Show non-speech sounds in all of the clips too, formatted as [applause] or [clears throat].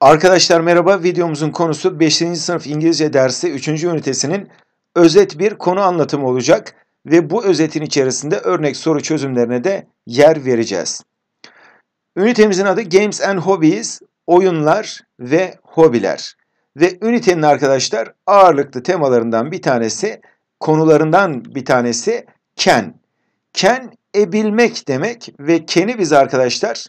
Arkadaşlar merhaba. Videomuzun konusu 5. sınıf İngilizce dersi 3. ünitesinin özet bir konu anlatımı olacak ve bu özetin içerisinde örnek soru çözümlerine de yer vereceğiz. Ünitemizin adı Games and Hobbies, oyunlar ve hobiler. Ve ünitenin arkadaşlar ağırlıklı temalarından bir tanesi, konularından bir tanesi can. Can ebilmek demek ve can'i biz arkadaşlar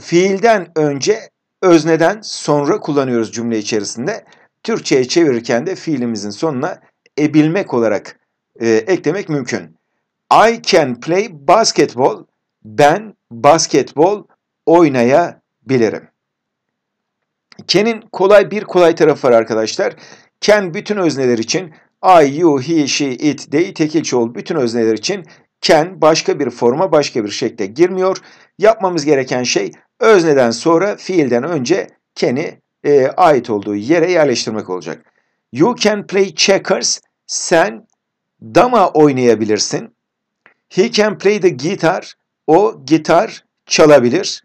fiilden önce özneden sonra kullanıyoruz cümle içerisinde. Türkçe'ye çevirirken de fiilimizin sonuna ebilmek olarak e, eklemek mümkün. I can play basketball. Ben basketbol oynayabilirim. Can'in kolay bir kolay tarafı var arkadaşlar. Can bütün özneler için I, you, he, she, it, they, tekil çoğul bütün özneler için can başka bir forma başka bir şekle girmiyor. Yapmamız gereken şey Özneden sonra fiilden önce can'i e, ait olduğu yere yerleştirmek olacak. You can play checkers. Sen dama oynayabilirsin. He can play the guitar. O gitar çalabilir.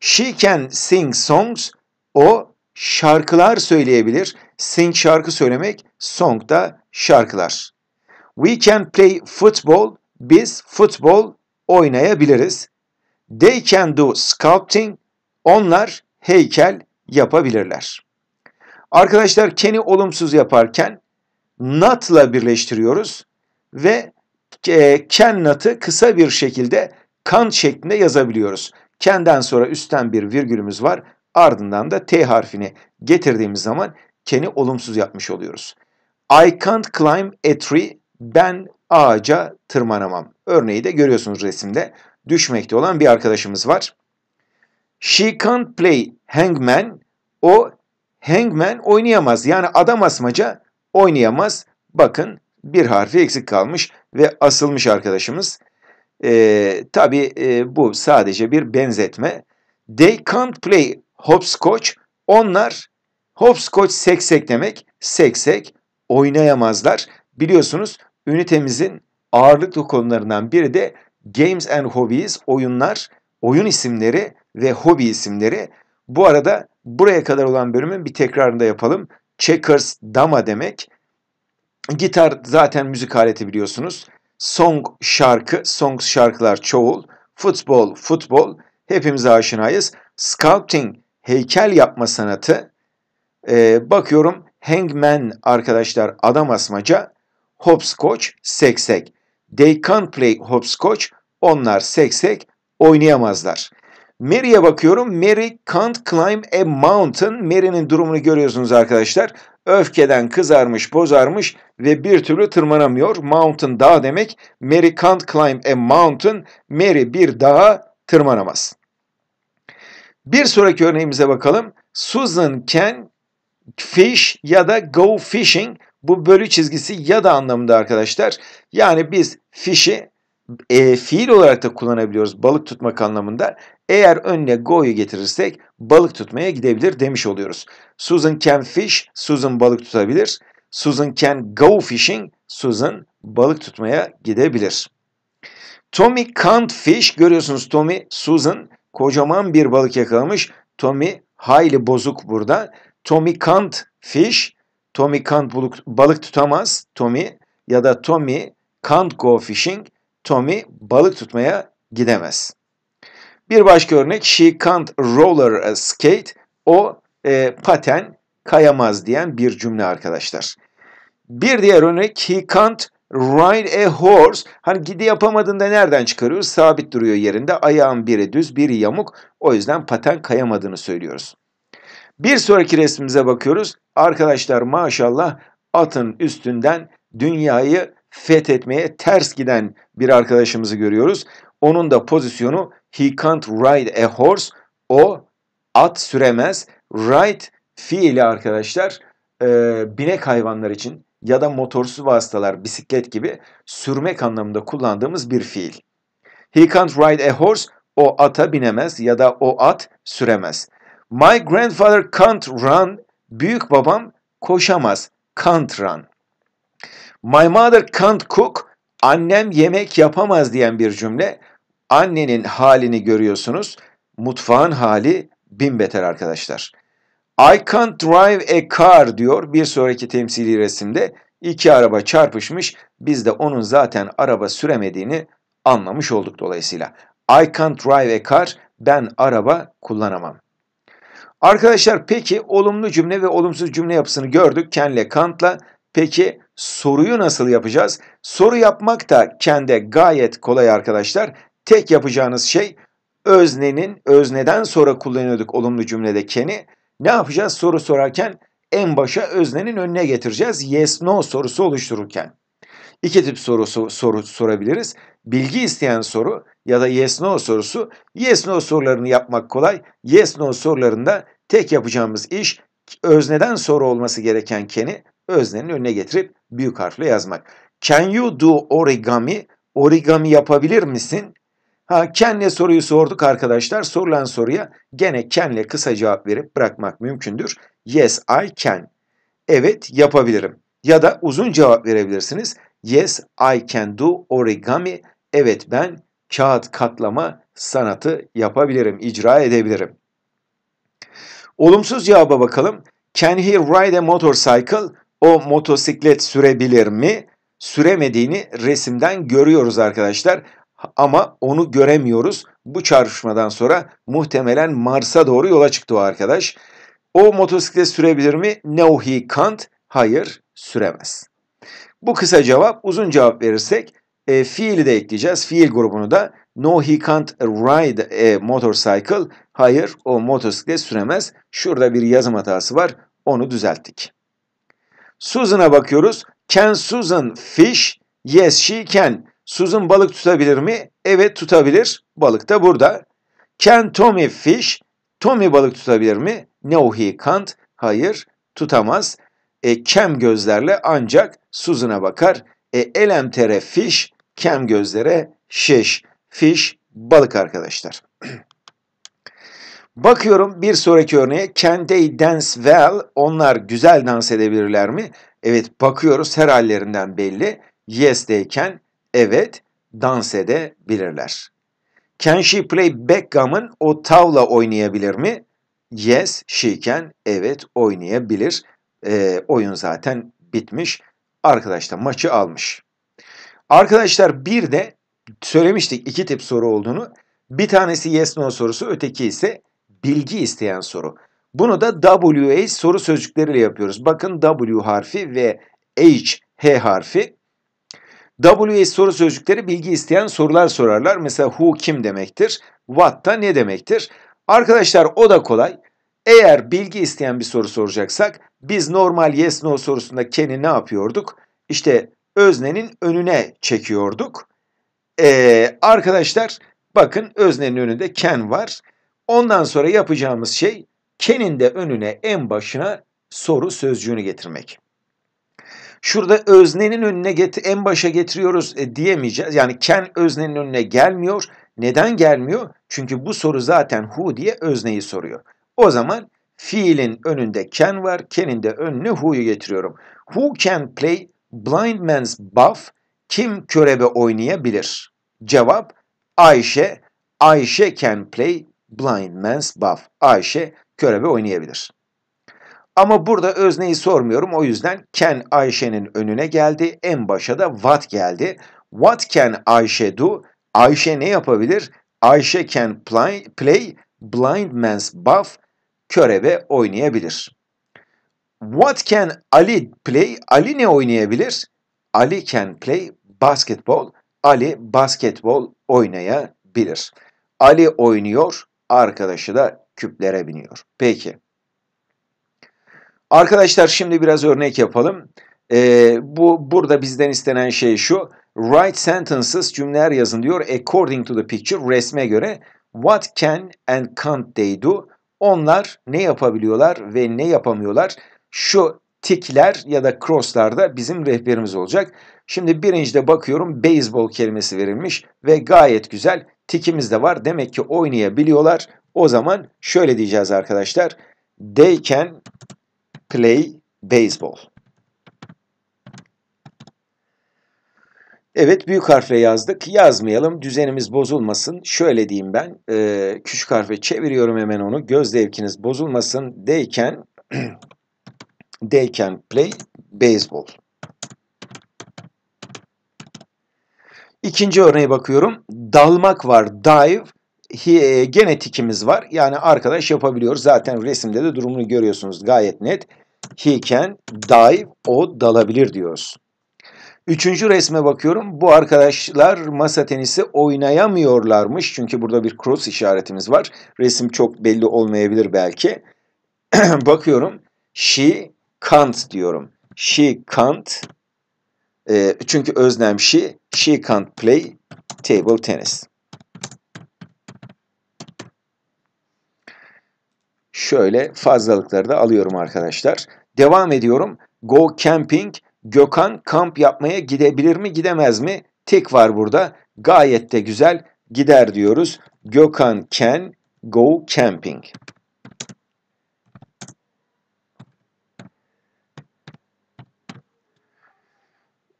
She can sing songs. O şarkılar söyleyebilir. Sing şarkı söylemek, song da şarkılar. We can play football. Biz futbol oynayabiliriz. They can do sculpting. Onlar heykel yapabilirler. Arkadaşlar can'i olumsuz yaparken not'la birleştiriyoruz ve e, can not'ı kısa bir şekilde kan şeklinde yazabiliyoruz. Kenden sonra üstten bir virgülümüz var. Ardından da T harfini getirdiğimiz zaman can'i olumsuz yapmış oluyoruz. I can't climb a tree. Ben ağaca tırmanamam. Örneği de görüyorsunuz resimde düşmekte olan bir arkadaşımız var. She can't play hangman. O hangman oynayamaz. Yani adam asmaca oynayamaz. Bakın bir harfi eksik kalmış ve asılmış arkadaşımız. Ee, tabii e, bu sadece bir benzetme. They can't play hopscotch. Onlar hopscotch seksek demek. Seksek oynayamazlar. Biliyorsunuz ünitemizin ağırlıklı konularından biri de Games and Hobbies oyunlar, oyun isimleri ve hobi isimleri. Bu arada buraya kadar olan bölümün bir tekrarını da yapalım. Checkers dama demek. Gitar zaten müzik aleti biliyorsunuz. Song şarkı, song şarkılar çoğul. Futbol, futbol. Hepimiz aşinayız. Sculpting, heykel yapma sanatı. Ee, bakıyorum hangman arkadaşlar adam asmaca. Hopscotch, seksek. They can't play hopscotch. Onlar seksek oynayamazlar. Mary'e bakıyorum. Mary can't climb a mountain. Mary'nin durumunu görüyorsunuz arkadaşlar. Öfkeden kızarmış, bozarmış ve bir türlü tırmanamıyor. Mountain dağ demek. Mary can't climb a mountain. Mary bir dağa tırmanamaz. Bir sonraki örneğimize bakalım. Susan can fish ya da go fishing. Bu bölü çizgisi ya da anlamında arkadaşlar. Yani biz fish'i e, fiil olarak da kullanabiliyoruz balık tutmak anlamında. Eğer önüne go'yu getirirsek balık tutmaya gidebilir demiş oluyoruz. Susan can fish, Susan balık tutabilir. Susan can go fishing, Susan balık tutmaya gidebilir. Tommy can't fish, görüyorsunuz Tommy, Susan kocaman bir balık yakalamış. Tommy hayli bozuk burada. Tommy can't fish, Tommy can't balık tutamaz. Tommy ya da Tommy can't go fishing, Tommy balık tutmaya gidemez. Bir başka örnek she can't roller skate o e, paten kayamaz diyen bir cümle arkadaşlar. Bir diğer örnek he can't ride a horse. Hani gidi yapamadığında nereden çıkarıyoruz? Sabit duruyor yerinde. Ayağın biri düz, biri yamuk. O yüzden paten kayamadığını söylüyoruz. Bir sonraki resmimize bakıyoruz. Arkadaşlar maşallah atın üstünden dünyayı fethetmeye ters giden bir arkadaşımızı görüyoruz. Onun da pozisyonu he can't ride a horse. O at süremez. Ride fiili arkadaşlar e, binek hayvanlar için ya da motorsuz vasıtalar, bisiklet gibi sürmek anlamında kullandığımız bir fiil. He can't ride a horse. O ata binemez ya da o at süremez. My grandfather can't run. Büyük babam koşamaz. Can't run. My mother can't cook. Annem yemek yapamaz diyen bir cümle. Annenin halini görüyorsunuz. Mutfağın hali bin beter arkadaşlar. I can't drive a car diyor bir sonraki temsili resimde. İki araba çarpışmış. Biz de onun zaten araba süremediğini anlamış olduk dolayısıyla. I can't drive a car. Ben araba kullanamam. Arkadaşlar peki olumlu cümle ve olumsuz cümle yapısını gördük. Ken'le Kant'la. Peki soruyu nasıl yapacağız? Soru yapmak da kendi gayet kolay arkadaşlar. Tek yapacağınız şey öznenin, özneden sonra kullanıyorduk olumlu cümlede ken'i. Ne yapacağız? Soru sorarken en başa öznenin önüne getireceğiz. Yes, no sorusu oluştururken. İki tip soru, soru sorabiliriz. Bilgi isteyen soru ya da yes no sorusu. Yes no sorularını yapmak kolay. Yes no sorularında tek yapacağımız iş özneden soru olması gereken keni öznenin önüne getirip büyük harfle yazmak. Can you do origami? Origami yapabilir misin? Ha kenle soruyu sorduk arkadaşlar. Sorulan soruya gene kenle kısa cevap verip bırakmak mümkündür. Yes I can. Evet yapabilirim. Ya da uzun cevap verebilirsiniz. Yes I can do origami. Evet ben kağıt katlama sanatı yapabilirim, icra edebilirim. Olumsuz cevaba bakalım. Can he ride a motorcycle? o motosiklet sürebilir mi? Süremediğini resimden görüyoruz arkadaşlar ama onu göremiyoruz. Bu çarpışmadan sonra muhtemelen Mars'a doğru yola çıktı o arkadaş. O motosiklet sürebilir mi? No he can't. Hayır süremez. Bu kısa cevap uzun cevap verirsek e, fiili de ekleyeceğiz. Fiil grubunu da no he can't ride a motorcycle. Hayır o motosiklet süremez. Şurada bir yazım hatası var. Onu düzelttik. Susan'a bakıyoruz. Can Susan fish? Yes she can. Susan balık tutabilir mi? Evet tutabilir. Balık da burada. Can Tommy fish? Tommy balık tutabilir mi? No he can't. Hayır tutamaz. E, kem gözlerle ancak Susan'a bakar. E, elemtere fish, kem gözlere şiş. Fish balık arkadaşlar. [clears throat] Bakıyorum bir sonraki örneğe. Can they dance well? Onlar güzel dans edebilirler mi? Evet bakıyoruz her hallerinden belli. Yes they can. Evet dans edebilirler. Can she play backgammon? O tavla oynayabilir mi? Yes she can. Evet oynayabilir. E, oyun zaten bitmiş. Arkadaş da maçı almış. Arkadaşlar bir de söylemiştik iki tip soru olduğunu. Bir tanesi yes no sorusu öteki ise bilgi isteyen soru. Bunu da WH soru sözcükleriyle yapıyoruz. Bakın W harfi ve H, H harfi. WH soru sözcükleri bilgi isteyen sorular sorarlar. Mesela who kim demektir? What da ne demektir? Arkadaşlar o da kolay. Eğer bilgi isteyen bir soru soracaksak biz normal yes no sorusunda ken'i ne yapıyorduk? İşte öznenin önüne çekiyorduk. Ee, arkadaşlar bakın öznenin önünde can var. Ondan sonra yapacağımız şey kenin de önüne en başına soru sözcüğünü getirmek. Şurada öznenin önüne get en başa getiriyoruz e, diyemeyeceğiz. Yani ken öznenin önüne gelmiyor. Neden gelmiyor? Çünkü bu soru zaten Who diye özneyi soruyor. O zaman fiilin önünde ken var, kenin de önüne Who'yu getiriyorum. Who can play blind man's buff? Kim körebe oynayabilir? Cevap Ayşe. Ayşe can play blind man's buff. Ayşe körebe oynayabilir. Ama burada özneyi sormuyorum. O yüzden can Ayşe'nin önüne geldi. En başa da what geldi. What can Ayşe do? Ayşe ne yapabilir? Ayşe can play, play blind man's buff. Körebe oynayabilir. What can Ali play? Ali ne oynayabilir? Ali can play basketball. Ali basketbol oynayabilir. Ali oynuyor, Arkadaşı da küplere biniyor. Peki. Arkadaşlar şimdi biraz örnek yapalım. Ee, bu Burada bizden istenen şey şu. Write sentences cümleler yazın diyor. According to the picture resme göre what can and can't they do? Onlar ne yapabiliyorlar ve ne yapamıyorlar? Şu tikler ya da crosslar da bizim rehberimiz olacak. Şimdi birincide bakıyorum baseball kelimesi verilmiş ve gayet güzel tikimiz de var. Demek ki oynayabiliyorlar. O zaman şöyle diyeceğiz arkadaşlar. They can play baseball. Evet büyük harfle yazdık. Yazmayalım düzenimiz bozulmasın. Şöyle diyeyim ben. E, küçük harfe çeviriyorum hemen onu. Göz zevkiniz bozulmasın. They can, [clears throat] they can play baseball. İkinci örneğe bakıyorum. Dalmak var. Dive. E, genetikimiz var. Yani arkadaş yapabiliyoruz. Zaten resimde de durumunu görüyorsunuz gayet net. He can dive. O dalabilir diyoruz. Üçüncü resme bakıyorum. Bu arkadaşlar masa tenisi oynayamıyorlarmış. Çünkü burada bir cross işaretimiz var. Resim çok belli olmayabilir belki. [clears throat] bakıyorum. She can't diyorum. She can't e, çünkü öznem she, she can't play table tennis. Şöyle fazlalıkları da alıyorum arkadaşlar. Devam ediyorum. Go camping. Gökhan kamp yapmaya gidebilir mi gidemez mi? Tik var burada. Gayet de güzel gider diyoruz. Gökhan can go camping.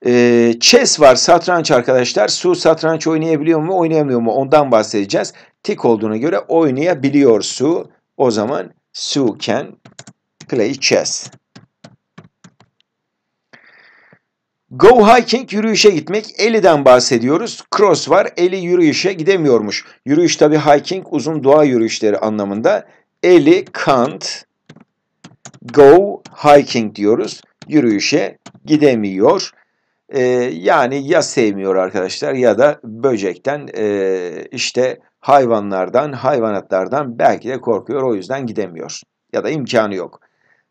Ee, chess var satranç arkadaşlar. Su satranç oynayabiliyor mu oynayamıyor mu ondan bahsedeceğiz. Tik olduğuna göre oynayabiliyor Su. O zaman Su can play chess. Go hiking yürüyüşe gitmek. Eli'den bahsediyoruz. Cross var. Eli yürüyüşe gidemiyormuş. Yürüyüş tabi hiking uzun doğa yürüyüşleri anlamında. Eli can't go hiking diyoruz. Yürüyüşe gidemiyor. E, yani ya sevmiyor arkadaşlar ya da böcekten e, işte hayvanlardan, hayvanatlardan belki de korkuyor. O yüzden gidemiyor ya da imkanı yok.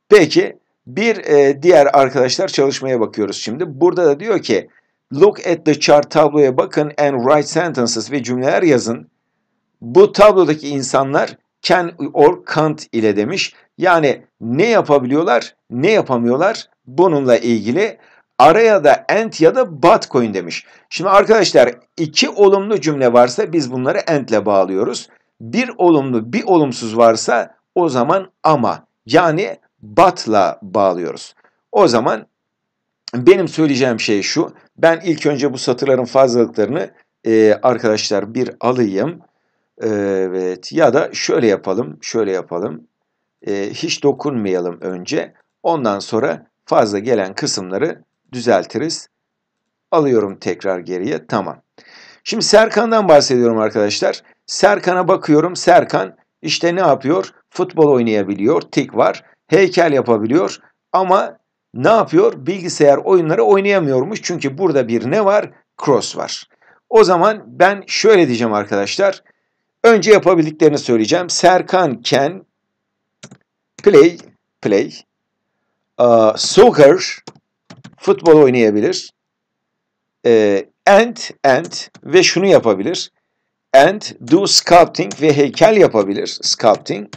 Peki bir e, diğer arkadaşlar çalışmaya bakıyoruz şimdi. Burada da diyor ki look at the chart tabloya bakın and write sentences ve cümleler yazın. Bu tablodaki insanlar can or can't ile demiş. Yani ne yapabiliyorlar, ne yapamıyorlar bununla ilgili araya da and ya da but koyun demiş. Şimdi arkadaşlar iki olumlu cümle varsa biz bunları and bağlıyoruz. Bir olumlu bir olumsuz varsa o zaman ama yani but'la bağlıyoruz. O zaman benim söyleyeceğim şey şu. Ben ilk önce bu satırların fazlalıklarını e, arkadaşlar bir alayım. Evet ya da şöyle yapalım, şöyle yapalım. E, hiç dokunmayalım önce. Ondan sonra fazla gelen kısımları düzeltiriz. Alıyorum tekrar geriye. Tamam. Şimdi Serkan'dan bahsediyorum arkadaşlar. Serkan'a bakıyorum. Serkan işte ne yapıyor? Futbol oynayabiliyor. Tik var. Heykel yapabiliyor. Ama ne yapıyor? Bilgisayar oyunları oynayamıyormuş. Çünkü burada bir ne var? Cross var. O zaman ben şöyle diyeceğim arkadaşlar. Önce yapabildiklerini söyleyeceğim. Serkan can play play uh, soccer futbol oynayabilir. E, ee, and, and ve şunu yapabilir. And do sculpting ve heykel yapabilir. Sculpting.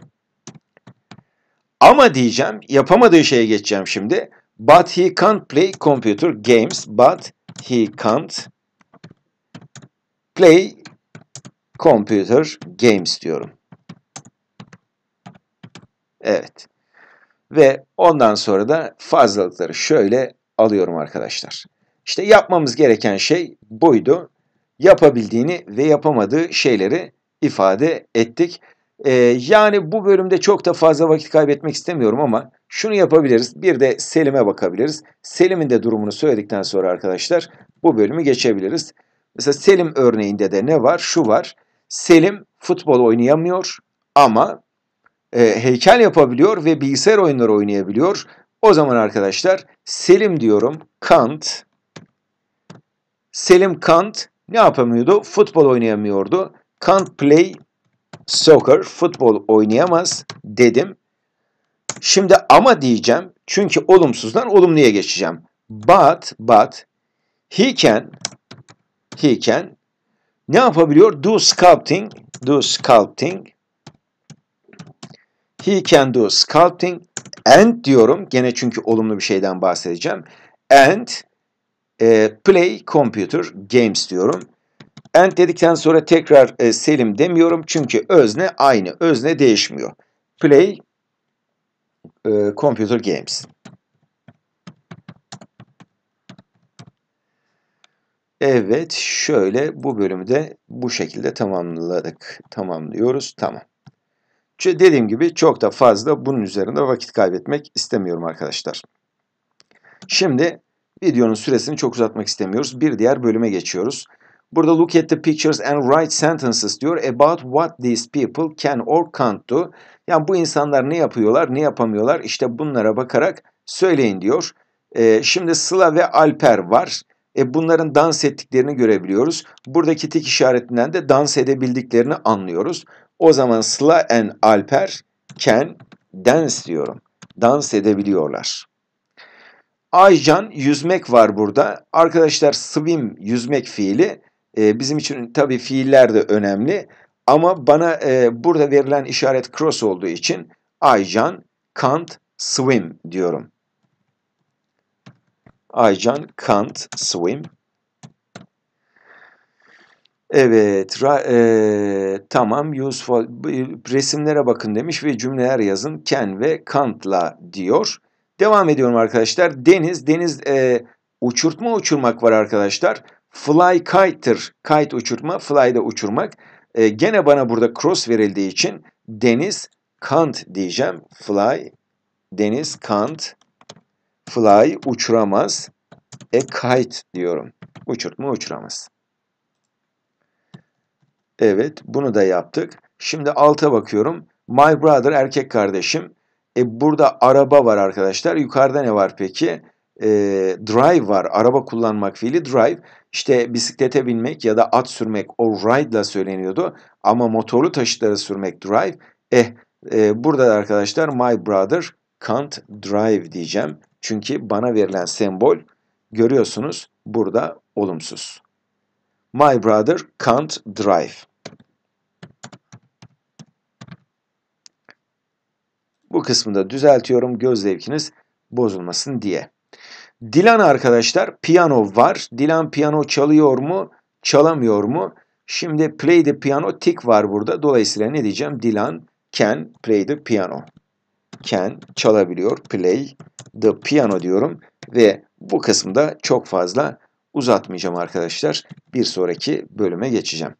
Ama diyeceğim, yapamadığı şeye geçeceğim şimdi. But he can't play computer games. But he can't play computer games diyorum. Evet. Ve ondan sonra da fazlalıkları şöyle alıyorum arkadaşlar. İşte yapmamız gereken şey buydu. Yapabildiğini ve yapamadığı şeyleri ifade ettik. Ee, yani bu bölümde çok da fazla vakit kaybetmek istemiyorum ama şunu yapabiliriz. Bir de Selim'e bakabiliriz. Selim'in de durumunu söyledikten sonra arkadaşlar bu bölümü geçebiliriz. Mesela Selim örneğinde de ne var? Şu var. Selim futbol oynayamıyor ama e, heykel yapabiliyor ve bilgisayar oyunları oynayabiliyor. O zaman arkadaşlar Selim diyorum Kant. Selim Kant ne yapamıyordu? Futbol oynayamıyordu. Kant play soccer, futbol oynayamaz dedim. Şimdi ama diyeceğim çünkü olumsuzdan olumluya geçeceğim. But, but he can, he can ne yapabiliyor? Do sculpting, do sculpting He can do sculpting. And diyorum. Gene çünkü olumlu bir şeyden bahsedeceğim. And e, play computer games diyorum. And dedikten sonra tekrar e, Selim demiyorum. Çünkü özne aynı. Özne değişmiyor. Play e, computer games. Evet şöyle bu bölümü de bu şekilde tamamladık. Tamamlıyoruz. Tamam. Dediğim gibi çok da fazla bunun üzerinde vakit kaybetmek istemiyorum arkadaşlar. Şimdi videonun süresini çok uzatmak istemiyoruz. Bir diğer bölüme geçiyoruz. Burada look at the pictures and write sentences diyor about what these people can or can't do. Yani bu insanlar ne yapıyorlar, ne yapamıyorlar işte bunlara bakarak söyleyin diyor. Ee, şimdi Sıla ve Alper var. E bunların dans ettiklerini görebiliyoruz. Buradaki tik işaretinden de dans edebildiklerini anlıyoruz. O zaman Sıla En, Alper Ken, dance diyorum. Dans edebiliyorlar. Aycan yüzmek var burada. Arkadaşlar swim yüzmek fiili e, bizim için tabii fiiller de önemli. Ama bana e, burada verilen işaret cross olduğu için Aycan can't swim diyorum. Aycan can't swim Evet, ra, e, tamam useful resimlere bakın demiş ve cümleler yazın Ken ve Kant'la diyor. Devam ediyorum arkadaşlar. Deniz, deniz e, uçurtma uçurmak var arkadaşlar. Fly kiter, kite uçurtma, fly da uçurmak. E, gene bana burada cross verildiği için deniz Kant diyeceğim. Fly, deniz Kant, fly uçuramaz. E kite diyorum. Uçurtma uçuramaz. Evet bunu da yaptık. Şimdi alta bakıyorum. My brother erkek kardeşim. E, burada araba var arkadaşlar. Yukarıda ne var peki? E, drive var. Araba kullanmak fiili drive. İşte bisiklete binmek ya da at sürmek o ride ile söyleniyordu. Ama motorlu taşıtları sürmek drive. Eh e, burada da arkadaşlar my brother can't drive diyeceğim. Çünkü bana verilen sembol görüyorsunuz burada olumsuz. My brother can't drive. Bu kısmı da düzeltiyorum göz zevkiniz bozulmasın diye. Dilan arkadaşlar piyano var. Dilan piyano çalıyor mu? Çalamıyor mu? Şimdi play the piano tick var burada. Dolayısıyla ne diyeceğim? Dilan can play the piano. Can çalabiliyor. Play the piano diyorum. Ve bu kısımda çok fazla uzatmayacağım arkadaşlar. Bir sonraki bölüme geçeceğim.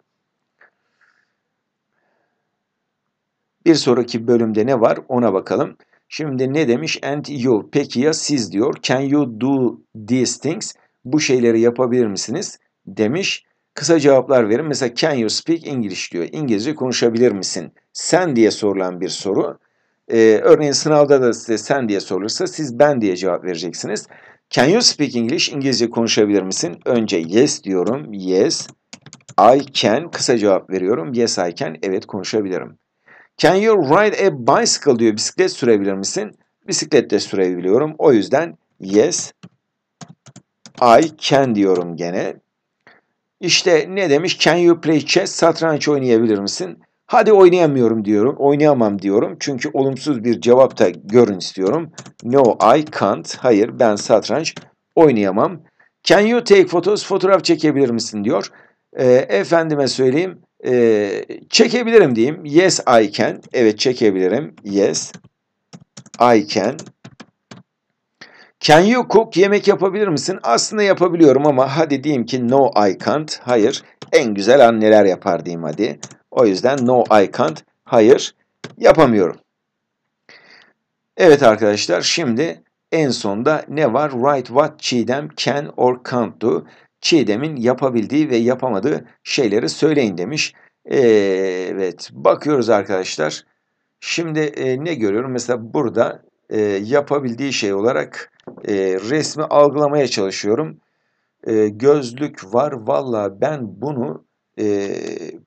Bir sonraki bölümde ne var ona bakalım. Şimdi ne demiş? And you. Peki ya siz diyor. Can you do these things? Bu şeyleri yapabilir misiniz? Demiş. Kısa cevaplar verin. Mesela can you speak English diyor. İngilizce konuşabilir misin? Sen diye sorulan bir soru. Ee, örneğin sınavda da size sen diye sorulursa siz ben diye cevap vereceksiniz. Can you speak English? İngilizce konuşabilir misin? Önce yes diyorum. Yes. I can. Kısa cevap veriyorum. Yes I can. Evet konuşabilirim. Can you ride a bicycle diyor. Bisiklet sürebilir misin? Bisiklet sürebiliyorum. O yüzden yes I can diyorum gene. İşte ne demiş? Can you play chess? Satranç oynayabilir misin? Hadi oynayamıyorum diyorum. Oynayamam diyorum. Çünkü olumsuz bir cevap da görün istiyorum. No I can't. Hayır ben satranç oynayamam. Can you take photos? Fotoğraf çekebilir misin diyor. E, efendime söyleyeyim e, çekebilirim diyeyim. Yes I can. Evet çekebilirim. Yes I can. Can you cook? Yemek yapabilir misin? Aslında yapabiliyorum ama hadi diyeyim ki no I can't. Hayır. En güzel anneler yapar diyeyim hadi. O yüzden no I can't. Hayır. Yapamıyorum. Evet arkadaşlar şimdi en sonda ne var? Write what Çiğdem can or can't do. Çiğdem'in yapabildiği ve yapamadığı şeyleri söyleyin demiş. Evet bakıyoruz arkadaşlar. Şimdi e, ne görüyorum? Mesela burada e, yapabildiği şey olarak e, resmi algılamaya çalışıyorum. E, gözlük var. Valla ben bunu e,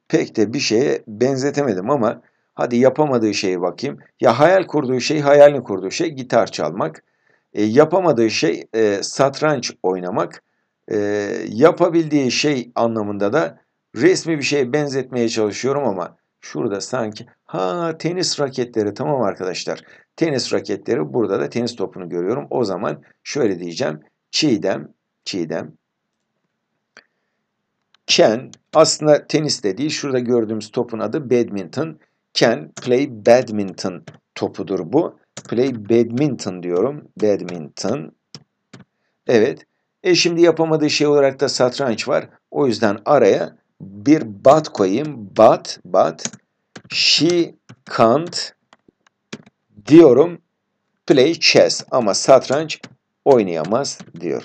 pek de bir şeye benzetemedim ama hadi yapamadığı şeye bakayım. Ya hayal kurduğu şey, hayalini kurduğu şey gitar çalmak. E, yapamadığı şey e, satranç oynamak e, ee, yapabildiği şey anlamında da resmi bir şeye benzetmeye çalışıyorum ama şurada sanki ha tenis raketleri tamam arkadaşlar. Tenis raketleri burada da tenis topunu görüyorum. O zaman şöyle diyeceğim. Çiğdem, Çiğdem Ken aslında tenis değil şurada gördüğümüz topun adı badminton. ken play badminton topudur bu. Play badminton diyorum. Badminton. Evet. E şimdi yapamadığı şey olarak da satranç var. O yüzden araya bir bat koyayım. Bat, bat. She can't diyorum. Play chess ama satranç oynayamaz diyor.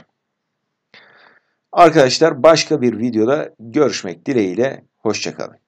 Arkadaşlar başka bir videoda görüşmek dileğiyle. Hoşçakalın.